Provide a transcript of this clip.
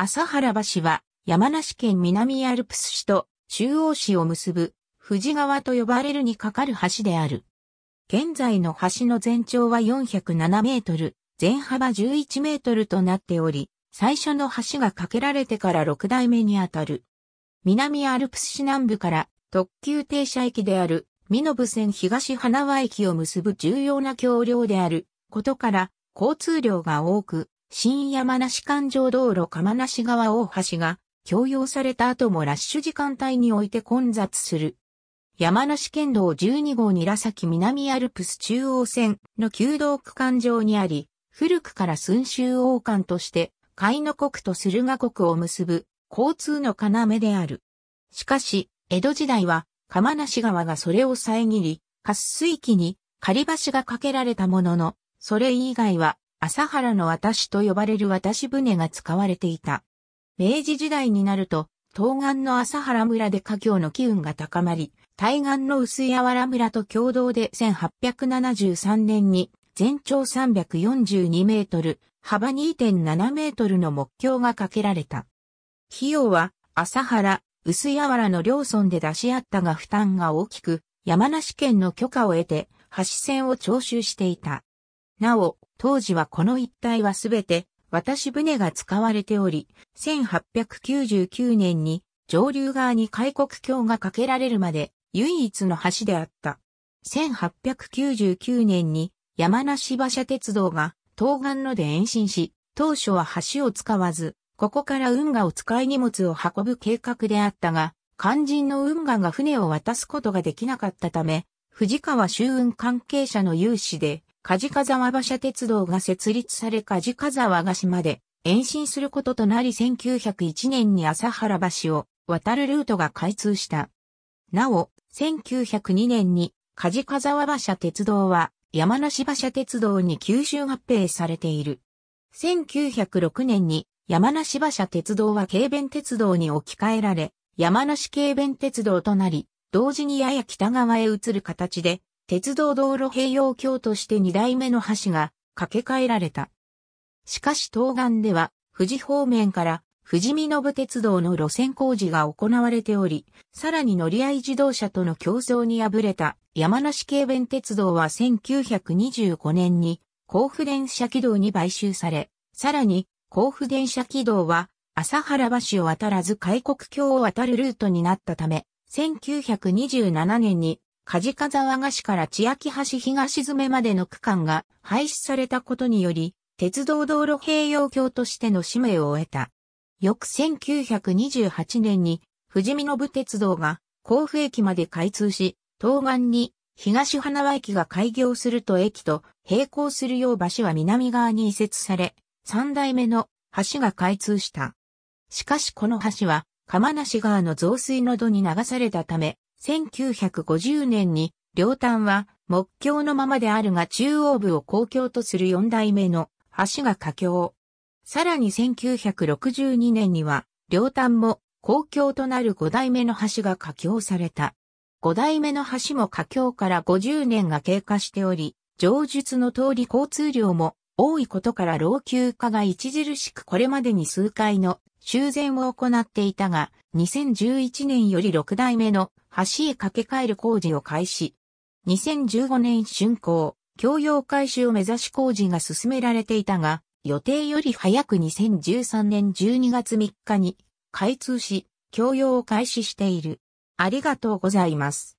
朝原橋は山梨県南アルプス市と中央市を結ぶ富士川と呼ばれるにかかる橋である。現在の橋の全長は407メートル、全幅11メートルとなっており、最初の橋が架けられてから6代目にあたる。南アルプス市南部から特急停車駅である、美濃部線東花輪駅を結ぶ重要な橋梁であることから交通量が多く、新山梨環状道路釜梨川大橋が供用された後もラッシュ時間帯において混雑する。山梨県道12号韮崎南アルプス中央線の旧道区間上にあり、古くから寸州王冠として、海の国と駿河国を結ぶ交通の要である。しかし、江戸時代は、釜梨川がそれを遮り、滑水期に仮橋が架けられたものの、それ以外は朝原の渡しと呼ばれる渡し船が使われていた。明治時代になると、東岸の朝原村で家業の機運が高まり、対岸の薄いら村と共同で1873年に全長342メートル、幅2.7メートルの木橋が架けられた。費用は朝原、薄いらの両村で出し合ったが負担が大きく、山梨県の許可を得て、橋線を徴収していた。なお、当時はこの一帯はすべて渡し船が使われており、1899年に上流側に開国橋が架けられるまで唯一の橋であった。1899年に山梨馬車鉄道が東岸ので延伸し、当初は橋を使わず、ここから運河を使い荷物を運ぶ計画であったが、肝心の運河が船を渡すことができなかったため、藤川周運関係者の有志で梶川馬車鉄道が設立され梶川ヶ島で延伸することとなり1901年に朝原橋を渡るルートが開通した。なお、1902年に梶川馬車鉄道は山梨馬車鉄道に吸収合併されている。1906年に山梨馬車鉄道は軽便鉄道に置き換えられ、山梨軽便鉄道となり、同時にやや北側へ移る形で、鉄道道路併用橋として2代目の橋が架け替えられた。しかし東岸では富士方面から富士見信鉄道の路線工事が行われており、さらに乗り合い自動車との競争に敗れた山梨軽弁鉄道は1925年に甲府電車軌道に買収され、さらに甲府電車軌道は朝原橋を渡らず海国橋を渡るルートになったため、1927年に梶和賀市から千秋橋東詰までの区間が廃止されたことにより、鉄道道路併用橋としての使命を得た。翌1928年に、富士見信鉄道が甲府駅まで開通し、東岸に東花輪駅が開業すると駅と並行するよう橋は南側に移設され、三代目の橋が開通した。しかしこの橋は、釜無川の増水の度に流されたため、1950年に、両端は木橋のままであるが中央部を公共とする4代目の橋が架橋。さらに1962年には、両端も公共となる5代目の橋が架橋された。5代目の橋も架橋から50年が経過しており、上述の通り交通量も多いことから老朽化が著しくこれまでに数回の修繕を行っていたが、2011年より6代目の橋へ掛け替える工事を開始。2015年竣工、共用改修を目指し工事が進められていたが、予定より早く2013年12月3日に開通し、共用を開始している。ありがとうございます。